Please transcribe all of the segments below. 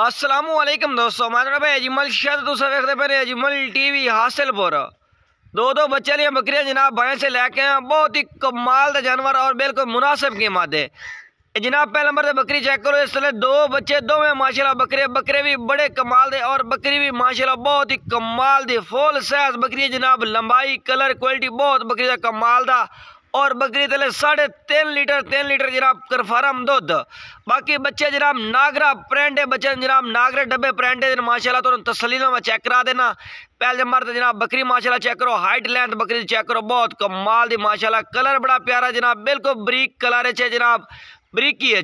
असलम दोस्तों मैं माना भाई अजमल तो तुम देखते पे अजमल टी वी हासिलपुर दो दो बच्चे लिया बकरियाँ जनाब भैंस से लैके हैं बहुत ही कमाल जानवर और बिल्कुल मुनासिब कीमत मादे जनाब पहले नंबर से बकरी चेक करो इसलिए दो बच्चे दो में माशाल्लाह बकरे बकरे भी बड़े कमाल दे और बकरी भी माशाल्लाह बहुत ही कमाल दे फुल साइज बकरी जनाब लंबाई कलर क्वालिटी बहुत बकरी का कमाल था और बकरी तले साढ़े तीन लीटर तीन लीटर जनाब करफारम दुद्ध बाकी बच्चे जनाब नागरा प्रेंट है बच्चे जनाब नागरे डब्बे प्रेंट है माशाला तो में चेक करा देना पहले नंबर जनाब बकरी माशाला चेक करो हाइट लेंथ बकरी चेक करो बहुत कमाल दी माशाला कलर बड़ा प्यारा जनाब बिल्कुल बरीक कलर है जनाब बरीकी है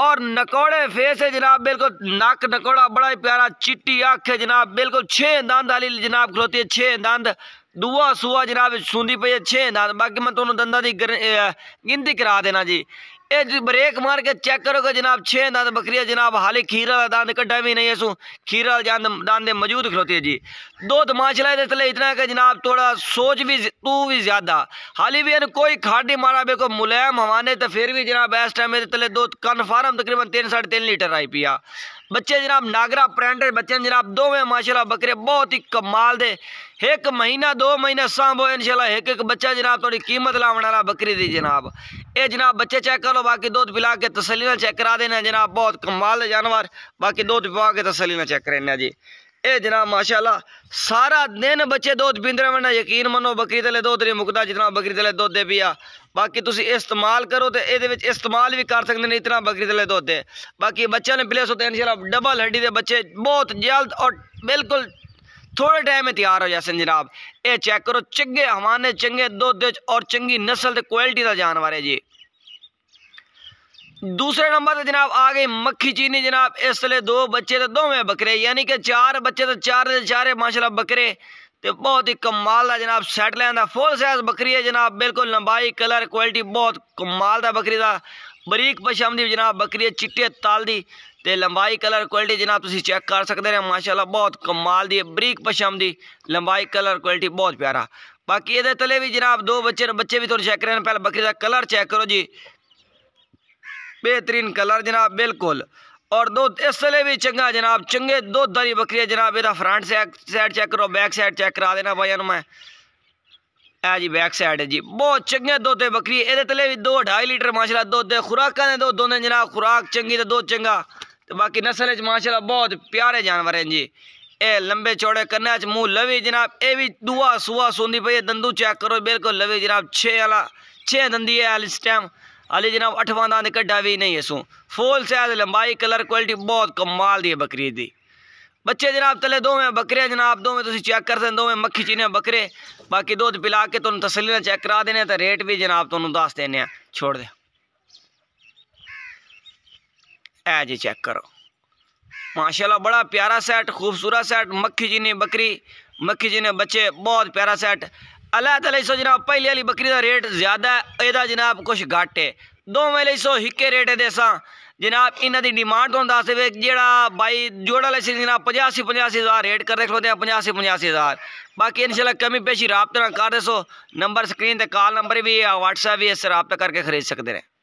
और नकोड़े फेस है जनाब बिल्कुल नाक नकोड़ा बड़ा ही प्यारा चिट्टी आँख है जनाब बिल्कुल छः दंद वाली जनाब खलोती है छः दंद ਦੂਆ ਸੂਆ ਜਨਾਬ ਸੁੰਦੀ ਪਈ 6 ਨਾਲ ਬਾਕੀ ਮੈਂ ਤੁਹਾਨੂੰ ਦੰਦਾਂ ਦੀ ਗਿਣਤੀ ਕਰਾ ਦੇਣਾ ਜੀ ब्रेक मार के चेक करोगे जनाब छः दांत बकरी जनाब हाली खीरा दांत कट्ठा भी नहीं है सो खीरा दांत मौजूद खिलौती है जी दो दूध माशला इसलिए इतना कि जनाब थोड़ा सोच भी तू भी ज़्यादा हाली भी कोई खाड़ी मारा बेको मुलायम हवाने तो फिर भी जनाब इस टाइम इसलिए दूध कन्फर्म तकरीबन तीन साढ़े तीन लीटर आई पिया बच्चे जनाब नागरा प्रेंटेड बच्चे जनाब दो में माशाल्लाह बकरे बहुत ही कमाल दे एक महीना दो महीना सांभ हो इनशाला एक एक बच्चा जनाब थोड़ी कीमत लावन वाला बकरी दी जनाब ये जनाब बच्चे चेक कर लो बाकी दूध पिला के तसली चेक करा देना जनाब बहुत कमाल जानवर बाकी दूध पिला के तसली चेक कर जी ए जनाब माशाल्लाह सारा दिन बच्चे दूध पींद रहे यकीन मनो बकरी तले दुद्ध नहीं मुकता जितना बकरी तले दुद्ध दे पिया बाकी तुम इस्तेमाल करो तो ये इस्तेमाल भी कर सकते इतना बकरी तले दुद्ध दे बाकी बच्चों ने प्लेस होते इनशाला डबल हड्डी के बच्चे बहुत जल्द और बिल्कुल थोड़े टाइम में तैयार हो जाए जनाब ये चेक करो चंगे हवाने चंगे दुद्ध और चंकी नस्ल क्वालिटी का जानवर है जी दूसरे नंबर से जनाब आ गई मक्खी चीनी जनाब इसलिए दो बच्चे तो दो में बकरे यानी कि चार बच्चे तो चार चार चारे माशाल्लाह बकरे तो बहुत ही कमाल का जनाब सैट लैंड फुल साइज बकरी है जनाब बिल्कुल लंबाई कलर क्वालिटी बहुत कमाल था बकरी का बरीक पशम की जनाब बकरी है चिट्टे ताल की तो लंबाई कलर क्वालिटी जनाब तुम चेक कर सकते रहे माशाला बहुत कमाल की बरीक पशम की लंबाई कलर क्वालिटी बहुत प्यारा बाकी ये तले भी जनाब दो बच्चे बच्चे भी थोड़े चेक रहे पहले बकरी का कलर चेक करो जी बेहतरीन कलर जनाब बिल्कुल और दो इस भी चंगा जनाब चंगे दो दरी बकरी है जनाब इधर फ्रंट साइड चेक करो बैक साइड चेक करा देना भाई मैं है जी बैक साइड है जी बहुत चंगे दोते बकरी ये भी दो ढाई लीटर माशाला दुध है खुराक ने दो दोनों जनाब खुराक चंकी तो दो चंगा तो बाकी नस्ल माशाला बहुत प्यारे जानवर हैं जी ए लंबे चौड़े कन्ने मूँह लवी जनाब ए भी दुआ सुआ सूंदी पई दंदू चेक करो बिल्कुल लवी जनाब छे आला छे दंदी है इस टाइम अली जनाब अठवा दांद कड्डा भी नहीं सू साइज लंबाई कलर क्वालिटी बहुत कमाल दी है बकरी दी बच्चे जनाब तले दो में बकरे जनाब दो में तुम चेक कर सकते दो में मक्खी चीने बकरे बाकी दुध पिला के तुम तसली चेक करा देने तो रेट भी जनाब तुम दस देने छोड़ दे ऐ जी चेक करो माशाल्लाह बड़ा प्यारा सैट खूबसूरत सैट मक्खी जीनी बकरी मक्खी जीने बच्चे बहुत प्यारा सैट अल्लाह तला इसो जनाब पहले वाली बकरी का रेट ज़्यादा है यदा जनाब कुछ घट है दो ले इसो हिके रेट है देसा जनाब इन्हों की डिमांड तो दस देवे जरा बई जोड़ा ले जनाब पचासी पचासी हज़ार रेट कर रखते हैं पचासी पचासी हज़ार बाकी इनशाला कमी पेशी रबता कर दसो नंबर स्क्रीन पर कॉल नंबर भी है वट्सएप भी इस रबता करके खरीद सकते हैं